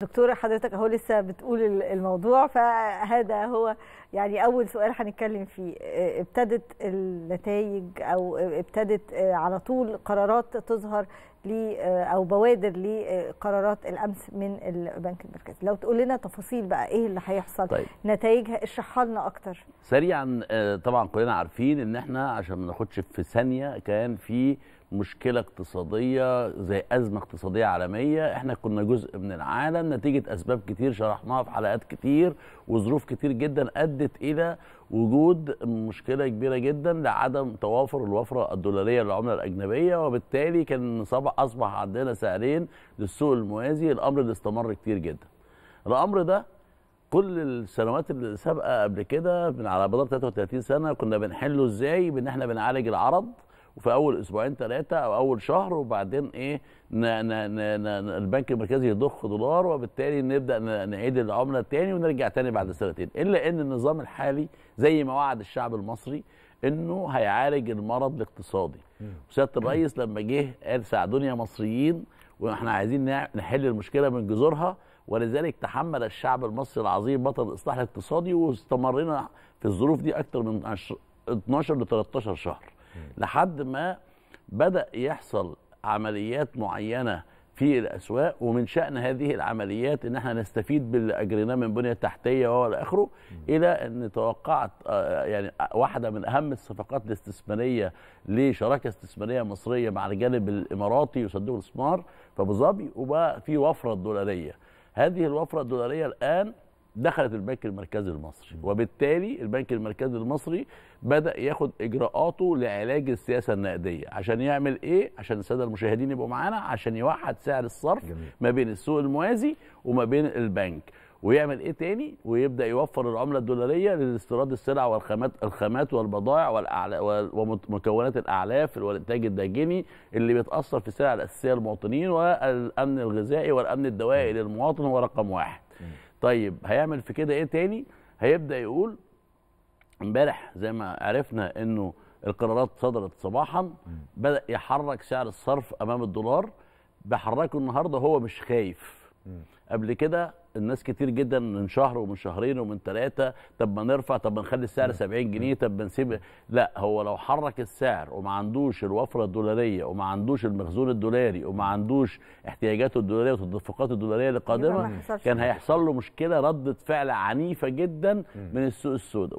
دكتورة حضرتك اهو لسه بتقول الموضوع فهذا هو يعني اول سؤال هنتكلم فيه آه، ابتدت النتائج او ابتدت آه، على طول قرارات تظهر آه، او بوادر لقرارات الامس من البنك المركزي لو تقول لنا تفاصيل بقى ايه اللي هيحصل طيب. نتائجها اشرحها لنا اكتر سريعا آه، طبعا كلنا عارفين ان احنا عشان ما ناخدش في ثانيه كان في مشكله اقتصاديه زي ازمه اقتصاديه عالميه احنا كنا جزء من العالم نتيجه اسباب كتير شرحناها في حلقات كتير وظروف كتير جدا ادت الى وجود مشكله كبيره جدا لعدم توافر الوفره الدولاريه للعمله الاجنبيه وبالتالي كان اصبح عندنا سعرين للسوق الموازي الامر اللي استمر كتير جدا. الامر ده كل السنوات السابقه قبل كده من على مدار 33 سنه كنا بنحله ازاي بان احنا بنعالج العرض وفي اول اسبوعين ثلاثه او اول شهر وبعدين ايه نا نا نا نا البنك المركزي يضخ دولار وبالتالي نبدا نعيد العمله تاني ونرجع تاني بعد سنتين الا ان النظام الحالي زي ما وعد الشعب المصري انه هيعالج المرض الاقتصادي وسياده الرئيس لما جه قال ساعدوني يا مصريين واحنا عايزين نحل المشكله من جذورها ولذلك تحمل الشعب المصري العظيم بطل الاصلاح الاقتصادي واستمرنا في الظروف دي اكثر من 12 ل 13 شهر لحد ما بدا يحصل عمليات معينه في الاسواق ومن شان هذه العمليات ان احنا نستفيد باللي اجريناه من بنيه تحتيه والى اخره الى ان توقعت آه، يعني واحده من اهم الصفقات الاستثماريه لشراكه استثماريه مصريه مع الجانب الاماراتي وصندوق الاستثمار في ابو ظبي وبقى في وفره دولاريه هذه الوفره الدولاريه الان دخلت البنك المركزي المصري وبالتالي البنك المركزي المصري بدا ياخد اجراءاته لعلاج السياسه النقديه عشان يعمل ايه عشان الساده المشاهدين يبقوا معانا عشان يوحد سعر الصرف جميل. ما بين السوق الموازي وما بين البنك ويعمل ايه تاني ويبدا يوفر العمله الدولاريه لاستيراد السلع والخامات الخامات والبضائع ومكونات الاعلاف والانتاج الداجني اللي بيتاثر في السلع الاساسيه للمواطنين والامن الغذائي والامن الدوائي للمواطن هو رقم واحد طيب هيعمل في كده ايه تاني هيبدا يقول امبارح زي ما عرفنا انه القرارات صدرت صباحا بدا يحرك سعر الصرف امام الدولار بحركه النهارده هو مش خايف قبل كده الناس كتير جدا من شهر ومن شهرين ومن ثلاثه طب ما نرفع طب ما نخلي السعر 70 جنيه طب ما نسيب لا هو لو حرك السعر وما عندوش الوفره الدولاريه وما عندوش المخزون الدولاري وما عندوش احتياجاته الدولاريه والتدفقات الدولاريه القادمه كان هيحصل له مشكله رده فعل عنيفه جدا من السوق السوداء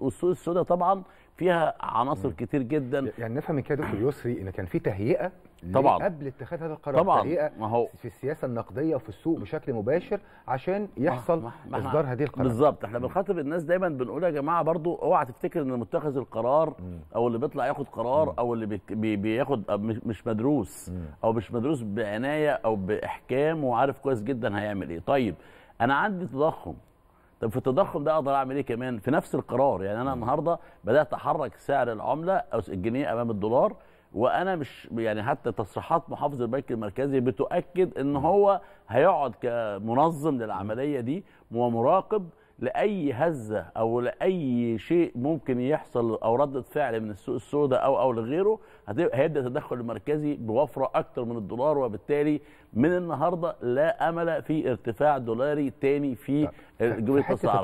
والسوق السوداء طبعا فيها عناصر كتير جدا يعني نفهم من كده دكتور يسري ان كان في تهيئه طبعا قبل اتخاذ هذا القرار طبعا تهيئه ما هو في السياسه النقديه وفي السوق بشكل مباشر عشان آه، يحصل ما ما اصدار هذه القرارات بالظبط احنا بنخاطب الناس دايما بنقول يا جماعه برضو اوعى تفتكر ان متخذ القرار مم. او اللي بيطلع ياخد قرار مم. او اللي بي بياخد مش مدروس مم. او مش مدروس بعنايه او باحكام وعارف كويس جدا هيعمل ايه طيب انا عندي تضخم طب في التضخم ده اقدر اعمل ايه كمان في نفس القرار يعني انا النهارده بدات احرك سعر العمله او الجنيه امام الدولار وانا مش يعني حتى تصريحات محافظ البنك المركزي بتؤكد ان هو هيقعد كمنظم للعمليه دي ومراقب لاي هزه او لاي شيء ممكن يحصل او رده فعل من السوق السوداء او او لغيره هيبدا التدخل المركزي بوفره اكتر من الدولار وبالتالي من النهارده لا امل في ارتفاع دولاري تاني في جمهوريه مصر